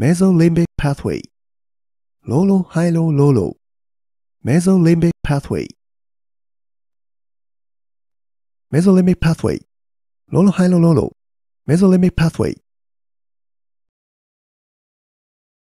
mesolimbic pathway, lolo-hilo-lolo, mesolimbic pathway, mesolimbic pathway, lolo-hilo-lolo, mesolimbic pathway.